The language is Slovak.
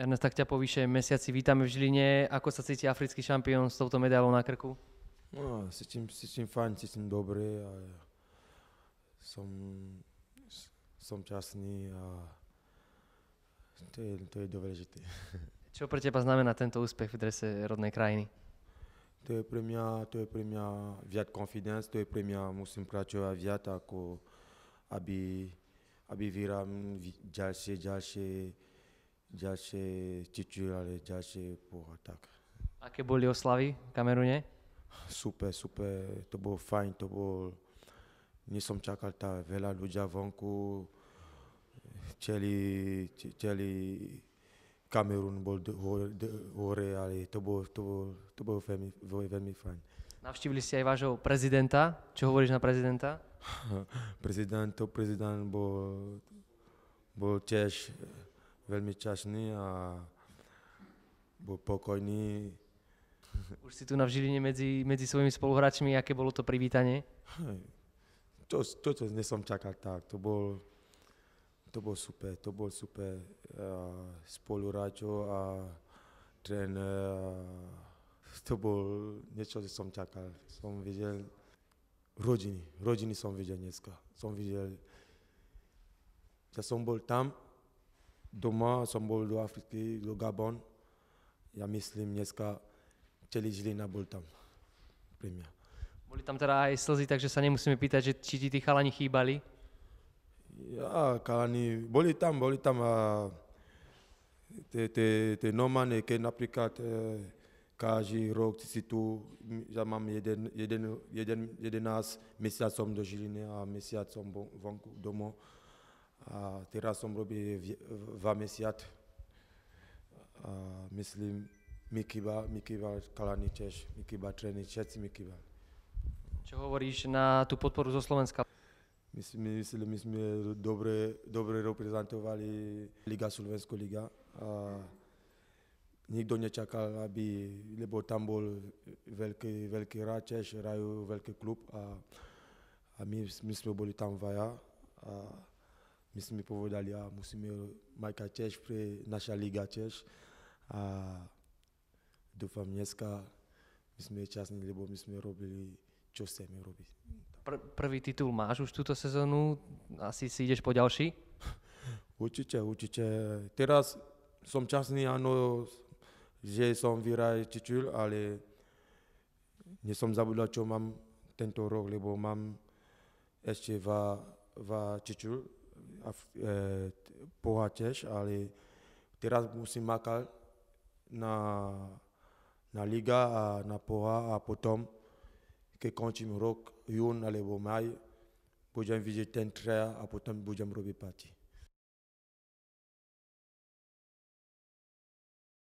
Ernest, tak ťa po vyššej mesiaci vítame v Žiline. Ako sa cíti africký šampión s touto medailou na krku? No, cítim, cítim fajn, cítim dobre. A som, som časný a to je, to je dôležité. Čo pre teba znamená tento úspech v drese rodnej krajiny? To je pre mňa, to je pre mňa viac confidence, to je pre mňa musím pracovať viac ako aby, aby vyhrám ďalšie, ďalšie ďalšie titulare, ďalšie poha, tak. Aké boli oslavy v Kamerune? Super, super, to bolo fajn, to bolo, som čakal tak veľa ľudia vonku, celý, celý Kamerun bol hore, ale to bolo, to bol, to bolo veľmi, veľmi fajn. Navštívili ste aj vášho prezidenta. Čo hovoríš na prezidenta? prezident, to prezident bol, bol tiež veľmi časný a bol pokojný. Už si tu na Žiline medzi, medzi svojimi spoluhráčmi, aké bolo to privítanie? To, to, to nesom čakal tak, to bol, to bol super, to bol super Spoluhráčo a tréner, to bol niečo, čo som čakal. Som videl rodiny, rodiny som videl dneska. Som videl, že som bol tam, doma som bol do Afriky, do Gabon. Ja myslím, dneska celý Žilina bol tam. Pre mňa. Boli tam teda aj slzy, takže sa nemusíme pýtať, že či ti tí chalani chýbali? Ja, chalani, boli tam, boli tam a tie normálne, keď napríklad e, každý rok si tu, ja mám jeden, jeden, jeden, jedenáct mesiacom do Žiliny a mesiacom vonku domov a teraz som robí dva mesiac. A myslím, Mikiba, Mikiba Kalani tiež, Mikiba Treni, všetci Mikiba. Čo hovoríš na tú podporu zo Slovenska? Myslím, myslím, my sme dobre, dobre reprezentovali Liga Slovensko Liga. A nikto nečakal, aby, lebo tam bol veľký, veľký hráč, hrajú veľký klub a, a my, my sme boli tam vaja. A, my jsme povedali, a musíme Majka tiež pre, naša liga tiež. A dúfam dneska, my sme časní, lebo my sme robili, čo chceme robiť. Pr- prvý titul máš už túto sezónu, asi si ideš po ďalší? určite, určite. Teraz som časný, áno, že som vyhral titul, ale nie som zabudol, čo mám tento rok, lebo mám ešte dva, dva titul a v, e, Boha tiež, ale teraz musím makať na, na Liga a na Boha a potom, keď končím rok, jún alebo maj, budem vidieť ten tréa a potom budem robiť partii.